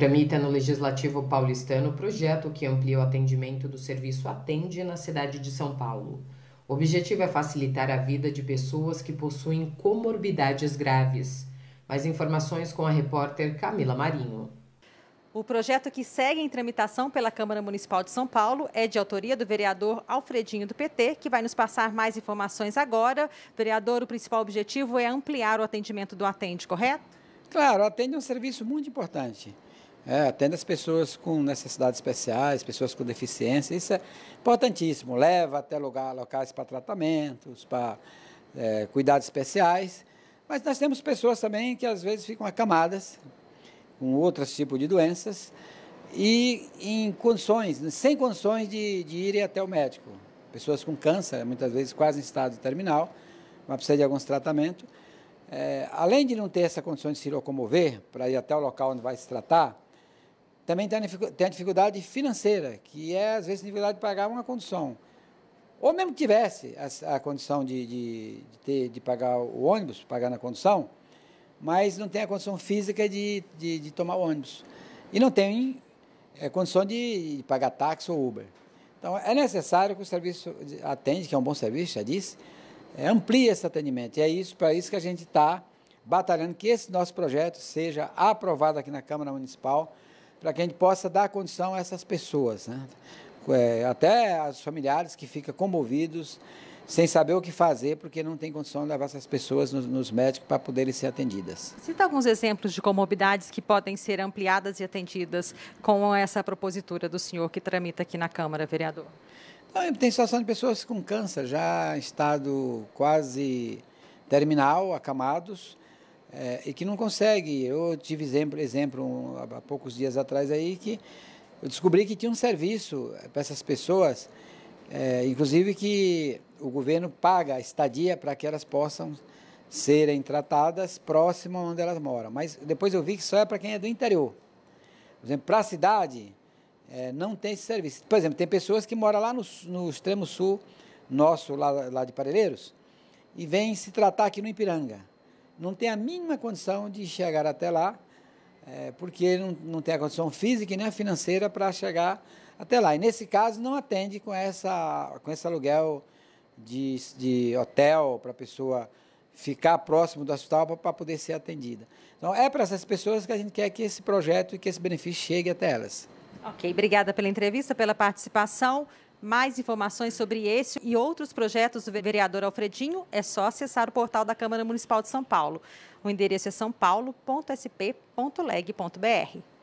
Tramita no Legislativo Paulistano o projeto que amplia o atendimento do serviço Atende na cidade de São Paulo. O objetivo é facilitar a vida de pessoas que possuem comorbidades graves. Mais informações com a repórter Camila Marinho. O projeto que segue em tramitação pela Câmara Municipal de São Paulo é de autoria do vereador Alfredinho do PT, que vai nos passar mais informações agora. Vereador, o principal objetivo é ampliar o atendimento do Atende, correto? Claro, Atende é um serviço muito importante. É, atende as pessoas com necessidades especiais, pessoas com deficiência, isso é importantíssimo. Leva até lugar, locais para tratamentos, para é, cuidados especiais. Mas nós temos pessoas também que às vezes ficam acamadas com outros tipos de doenças e em condições, sem condições de, de irem até o médico. Pessoas com câncer, muitas vezes quase em estado terminal, mas precisa de alguns tratamentos. É, além de não ter essa condição de se locomover para ir até o local onde vai se tratar, também tem a dificuldade financeira, que é, às vezes, a dificuldade de pagar uma condução. Ou mesmo que tivesse a, a condição de, de, de, ter, de pagar o ônibus, pagar na condução, mas não tem a condição física de, de, de tomar ônibus. E não tem é, condição de, de pagar táxi ou Uber. Então, é necessário que o serviço atende, que é um bom serviço, já disse, é, amplie esse atendimento. E é isso, para isso que a gente está batalhando que esse nosso projeto seja aprovado aqui na Câmara Municipal, para que a gente possa dar condição a essas pessoas, né? É, até os familiares que ficam comovidos, sem saber o que fazer, porque não tem condição de levar essas pessoas nos, nos médicos para poderem ser atendidas. Cita alguns exemplos de comorbidades que podem ser ampliadas e atendidas com essa propositura do senhor que tramita aqui na Câmara, vereador. Não, tem situação de pessoas com câncer já em estado quase terminal, acamados, é, e que não consegue. Eu tive exemplo, exemplo um, há poucos dias atrás aí que eu descobri que tinha um serviço é, para essas pessoas, é, inclusive que o governo paga a estadia para que elas possam serem tratadas próximo a onde elas moram. Mas depois eu vi que só é para quem é do interior. Por exemplo, para a cidade, é, não tem esse serviço. Por exemplo, tem pessoas que moram lá no, no extremo sul nosso, lá, lá de Parelheiros, e vêm se tratar aqui no Ipiranga não tem a mínima condição de chegar até lá, é, porque não, não tem a condição física nem a financeira para chegar até lá. E nesse caso não atende com, essa, com esse aluguel de, de hotel para a pessoa ficar próximo do hospital para poder ser atendida. Então é para essas pessoas que a gente quer que esse projeto e que esse benefício chegue até elas. Ok, obrigada pela entrevista, pela participação. Mais informações sobre esse e outros projetos do vereador Alfredinho é só acessar o portal da Câmara Municipal de São Paulo. O endereço é sãopaulo.sp.leg.br.